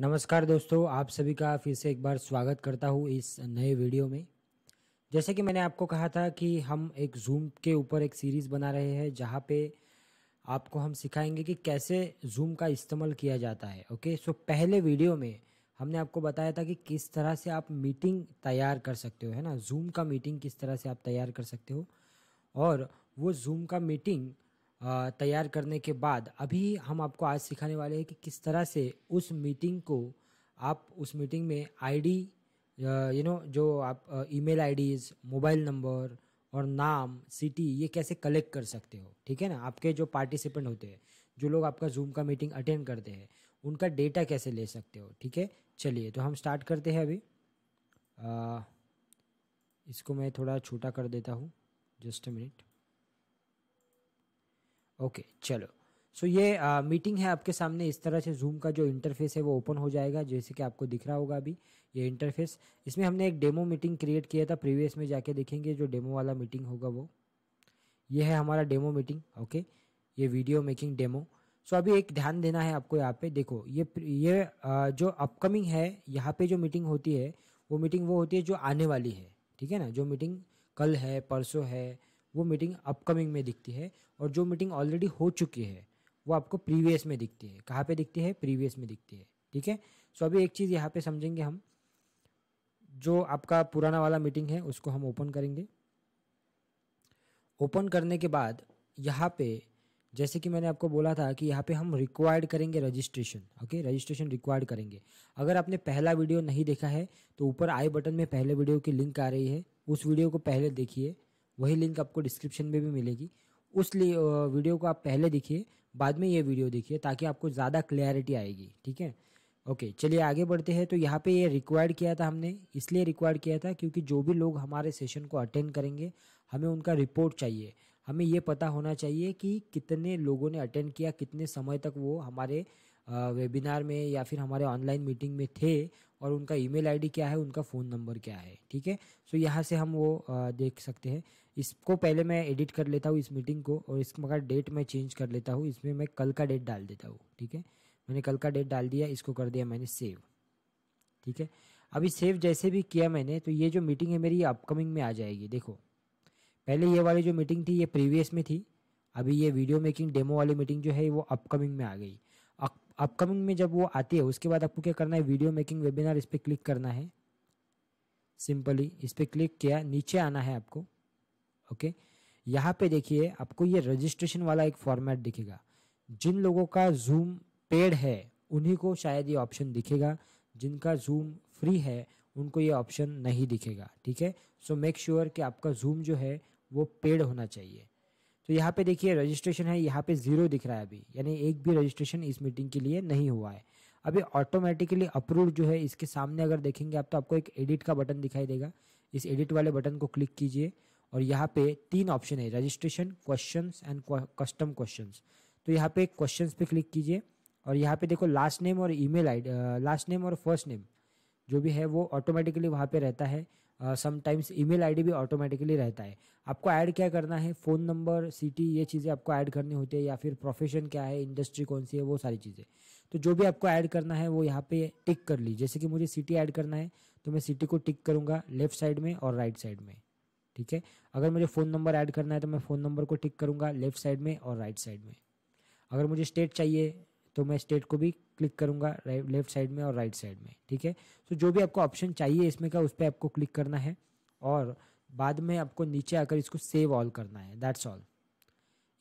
नमस्कार दोस्तों आप सभी का फिर से एक बार स्वागत करता हूँ इस नए वीडियो में जैसे कि मैंने आपको कहा था कि हम एक जूम के ऊपर एक सीरीज़ बना रहे हैं जहाँ पे आपको हम सिखाएंगे कि कैसे जूम का इस्तेमाल किया जाता है ओके सो पहले वीडियो में हमने आपको बताया था कि किस तरह से आप मीटिंग तैयार कर सकते हो है ना जूम का मीटिंग किस तरह से आप तैयार कर सकते हो और वो जूम का मीटिंग तैयार करने के बाद अभी हम आपको आज सिखाने वाले हैं कि किस तरह से उस मीटिंग को आप उस मीटिंग में आईडी यू नो जो आप ईमेल आईडीज़ मोबाइल नंबर और नाम सिटी ये कैसे कलेक्ट कर सकते हो ठीक है ना आपके जो पार्टिसिपेंट होते हैं जो लोग आपका जूम का मीटिंग अटेंड करते हैं उनका डेटा कैसे ले सकते हो ठीक है चलिए तो हम स्टार्ट करते हैं अभी आ, इसको मैं थोड़ा छोटा कर देता हूँ जस्ट अ मिनट ओके चलो सो ये आ, मीटिंग है आपके सामने इस तरह से जूम का जो इंटरफेस है वो ओपन हो जाएगा जैसे कि आपको दिख रहा होगा अभी ये इंटरफेस इसमें हमने एक डेमो मीटिंग क्रिएट किया था प्रीवियस में जाके देखेंगे जो डेमो वाला मीटिंग होगा वो ये है हमारा डेमो मीटिंग ओके ये वीडियो मेकिंग डेमो सो अभी एक ध्यान देना है आपको यहाँ पे देखो ये ये आ, जो अपकमिंग है यहाँ पे जो मीटिंग होती है वो मीटिंग वो होती है जो आने वाली है ठीक है ना जो मीटिंग कल है परसों है वो मीटिंग अपकमिंग में दिखती है और जो मीटिंग ऑलरेडी हो चुकी है वो आपको प्रीवियस में दिखती है कहाँ पे दिखती है प्रीवियस में दिखती है ठीक है सो अभी एक चीज़ यहाँ पे समझेंगे हम जो आपका पुराना वाला मीटिंग है उसको हम ओपन करेंगे ओपन करने के बाद यहाँ पे जैसे कि मैंने आपको बोला था कि यहाँ पे हम रिक्वायर्ड करेंगे रजिस्ट्रेशन ओके रजिस्ट्रेशन रिक्वायर्ड करेंगे अगर आपने पहला वीडियो नहीं देखा है तो ऊपर आई बटन में पहले वीडियो की लिंक आ रही है उस वीडियो को पहले देखिए वही लिंक आपको डिस्क्रिप्शन में भी मिलेगी उस वीडियो को आप पहले देखिए बाद में ये वीडियो देखिए ताकि आपको ज़्यादा क्लैरिटी आएगी ठीक है ओके चलिए आगे बढ़ते हैं तो यहाँ पे ये रिक्वायर्ड किया था हमने इसलिए रिक्वायर्ड किया था क्योंकि जो भी लोग हमारे सेशन को अटेंड करेंगे हमें उनका रिपोर्ट चाहिए हमें ये पता होना चाहिए कि कितने लोगों ने अटेंड किया कितने समय तक वो हमारे वेबिनार में या फिर हमारे ऑनलाइन मीटिंग में थे और उनका ईमेल आईडी क्या है उनका फ़ोन नंबर क्या है ठीक है सो यहाँ से हम वो देख सकते हैं इसको पहले मैं एडिट कर लेता हूँ इस मीटिंग को और इसका डेट मैं चेंज कर लेता हूँ इसमें मैं कल का डेट डाल देता हूँ ठीक है मैंने कल का डेट डाल दिया इसको कर दिया मैंने सेव ठीक है अभी सेव जैसे भी किया मैंने तो ये जो मीटिंग है मेरी अपकमिंग में आ जाएगी देखो पहले ये वाली जो मीटिंग थी ये प्रीवियस में थी अभी ये वीडियो मेकिंग डेमो वाली मीटिंग जो है वो अपकमिंग में आ गई अपकमिंग में जब वो आती है उसके बाद आपको क्या करना है वीडियो मेकिंग वेबिनार इस पर क्लिक करना है सिंपली इस पर क्लिक किया नीचे आना है आपको ओके यहाँ पे देखिए आपको ये रजिस्ट्रेशन वाला एक फॉर्मेट दिखेगा जिन लोगों का जूम पेड है उन्हीं को शायद ये ऑप्शन दिखेगा जिनका जूम फ्री है उनको ये ऑप्शन नहीं दिखेगा ठीक है सो मेक श्योर कि आपका जूम जो है वो पेड होना चाहिए तो यहाँ पे देखिए रजिस्ट्रेशन है यहाँ पे ज़ीरो दिख रहा है अभी यानी एक भी रजिस्ट्रेशन इस मीटिंग के लिए नहीं हुआ है अभी ऑटोमेटिकली अप्रूव जो है इसके सामने अगर देखेंगे आप तो आपको एक एडिट का बटन दिखाई देगा इस एडिट वाले बटन को क्लिक कीजिए और यहाँ पे तीन ऑप्शन है registration question and custom question तो यहाँ पे क्वेश्चन पे क्लिक कीजिए और यहाँ पे देखो लास्ट नेम और ईमेल आई लास्ट नेम और फर्स्ट नेम जो भी है वो ऑटोमेटिकली वहाँ पे रहता है समटाइम्स ईमेल आईडी भी ऑटोमेटिकली रहता है आपको ऐड क्या करना है फ़ोन नंबर सिटी ये चीज़ें आपको ऐड करनी होती है या फिर प्रोफेशन क्या है इंडस्ट्री कौन सी है वो सारी चीज़ें तो जो भी आपको ऐड करना है वो यहाँ पे टिक कर ली जैसे कि मुझे सिटी ऐड करना है तो मैं सिटी को टिक करूँगा लेफ्ट साइड में और राइट साइड में ठीक है अगर मुझे फ़ोन नंबर ऐड करना है तो मैं फ़ोन नंबर को टिक करूँगा लेफ्ट साइड में और राइट साइड में अगर मुझे स्टेट चाहिए तो मैं स्टेट को भी क्लिक करूँगा लेफ्ट साइड में और राइट साइड में ठीक है तो जो भी आपको ऑप्शन चाहिए इसमें का उस पर आपको क्लिक करना है और बाद में आपको नीचे आकर इसको सेव ऑल करना है दैट्स ऑल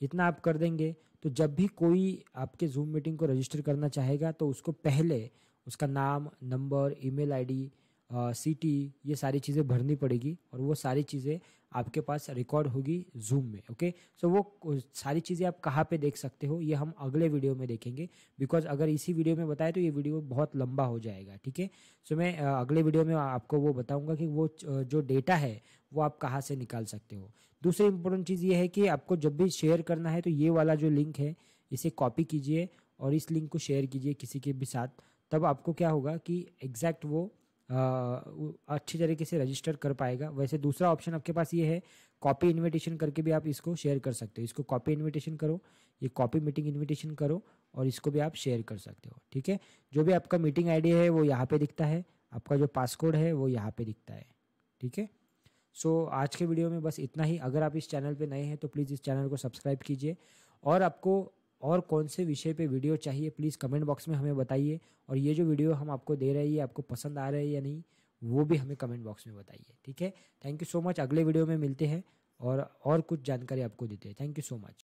इतना आप कर देंगे तो जब भी कोई आपके जूम मीटिंग को रजिस्टर करना चाहेगा तो उसको पहले उसका नाम number email ID C T ये सारी चीज़ें भरनी पड़ेगी और वो सारी चीज़ें आपके पास रिकॉर्ड होगी जूम में ओके सो so वो सारी चीज़ें आप कहाँ पे देख सकते हो ये हम अगले वीडियो में देखेंगे बिकॉज अगर इसी वीडियो में बताए तो ये वीडियो बहुत लंबा हो जाएगा ठीक है सो मैं अगले वीडियो में आपको वो बताऊँगा कि वो जो डेटा है वो आप कहाँ से निकाल सकते हो दूसरी इंपॉर्टेंट चीज़ ये है कि आपको जब भी शेयर करना है तो ये वाला जो लिंक है इसे कॉपी कीजिए और इस लिंक को शेयर कीजिए किसी के भी साथ तब आपको क्या होगा कि एग्जैक्ट वो अच्छी तरीके से रजिस्टर कर पाएगा वैसे दूसरा ऑप्शन आपके पास ये है कॉपी इनविटेशन करके भी आप इसको शेयर कर सकते हो इसको कॉपी इनविटेशन करो ये कॉपी मीटिंग इनविटेशन करो और इसको भी आप शेयर कर सकते हो ठीक है जो भी आपका मीटिंग आई है वो यहाँ पर दिखता है आपका जो पासकोड है वो यहाँ पर दिखता है ठीक है सो आज के वीडियो में बस इतना ही अगर आप इस चैनल पे नए हैं तो प्लीज़ इस चैनल को सब्सक्राइब कीजिए और आपको और कौन से विषय पे वीडियो चाहिए प्लीज़ कमेंट बॉक्स में हमें बताइए और ये जो वीडियो हम आपको दे रहे हैं आपको पसंद आ रहा है या नहीं वो भी हमें कमेंट बॉक्स में बताइए ठीक है थैंक यू सो मच अगले वीडियो में मिलते हैं और और कुछ जानकारी आपको देते हैं थैंक यू सो मच